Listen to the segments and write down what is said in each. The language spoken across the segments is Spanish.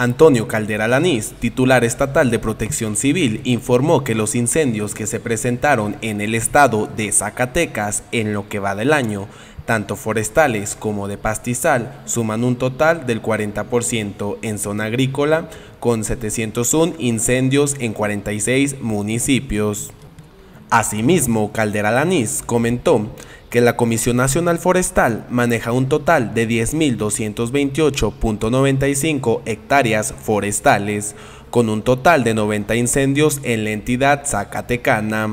Antonio Caldera Lanís, titular estatal de Protección Civil, informó que los incendios que se presentaron en el estado de Zacatecas en lo que va del año, tanto forestales como de pastizal, suman un total del 40% en zona agrícola, con 701 incendios en 46 municipios. Asimismo, Caldera Lanís comentó que la Comisión Nacional Forestal maneja un total de 10.228.95 hectáreas forestales, con un total de 90 incendios en la entidad zacatecana.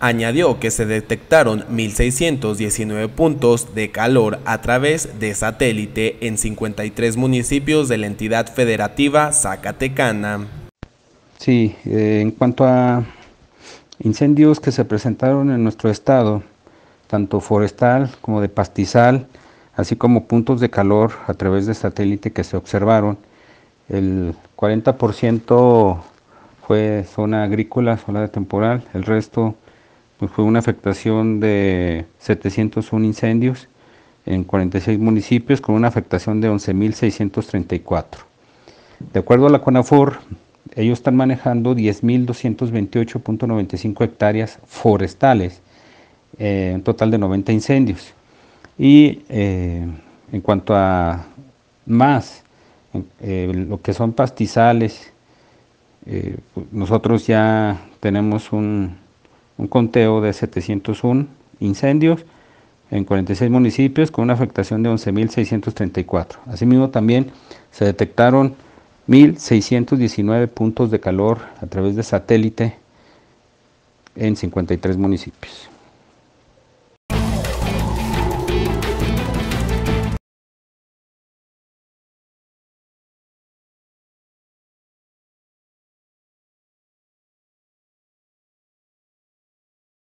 Añadió que se detectaron 1.619 puntos de calor a través de satélite en 53 municipios de la entidad federativa zacatecana. Sí, eh, en cuanto a incendios que se presentaron en nuestro estado, tanto forestal como de pastizal, así como puntos de calor a través de satélite que se observaron. El 40% fue zona agrícola, zona temporal, el resto pues, fue una afectación de 701 incendios en 46 municipios con una afectación de 11.634. De acuerdo a la CONAFOR, ellos están manejando 10.228.95 hectáreas forestales un eh, total de 90 incendios. Y eh, en cuanto a más, eh, lo que son pastizales, nosotros ya tenemos un, un conteo de 701 incendios en 46 municipios con una afectación de 11.634. Asimismo, también se detectaron 1.619 puntos de calor a través de satélite en 53 municipios.